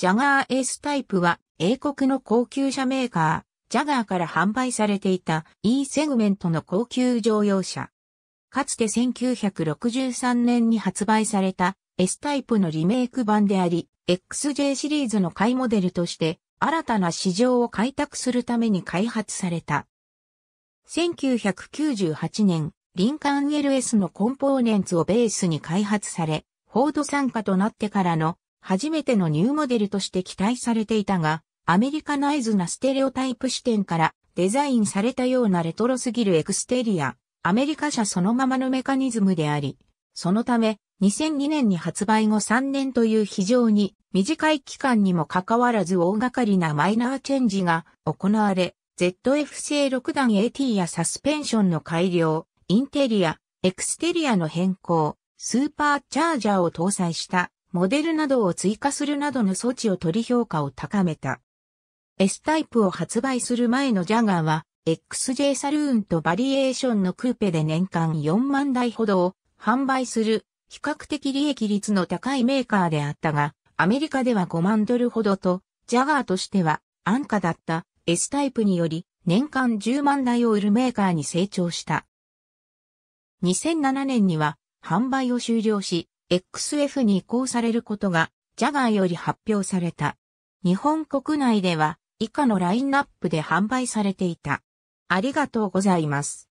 ジャガー S タイプは英国の高級車メーカー、ジャガーから販売されていた E セグメントの高級乗用車。かつて1963年に発売された S タイプのリメイク版であり、XJ シリーズの買いモデルとして新たな市場を開拓するために開発された。1998年、リンカーン LS のコンポーネンツをベースに開発され、フォード参加となってからの初めてのニューモデルとして期待されていたが、アメリカナイズなステレオタイプ視点からデザインされたようなレトロすぎるエクステリア、アメリカ車そのままのメカニズムであり、そのため、2002年に発売後3年という非常に短い期間にもかかわらず大掛かりなマイナーチェンジが行われ、ZF 製6段 AT やサスペンションの改良、インテリア、エクステリアの変更、スーパーチャージャーを搭載したモデルなどを追加するなどの措置を取り評価を高めた。S タイプを発売する前のジャガーは、XJ サルーンとバリエーションのクーペで年間4万台ほどを販売する比較的利益率の高いメーカーであったが、アメリカでは5万ドルほどと、ジャガーとしては安価だった S タイプにより年間10万台を売るメーカーに成長した。2007年には販売を終了し、XF に移行されることが、ジャガーより発表された。日本国内では、以下のラインナップで販売されていた。ありがとうございます。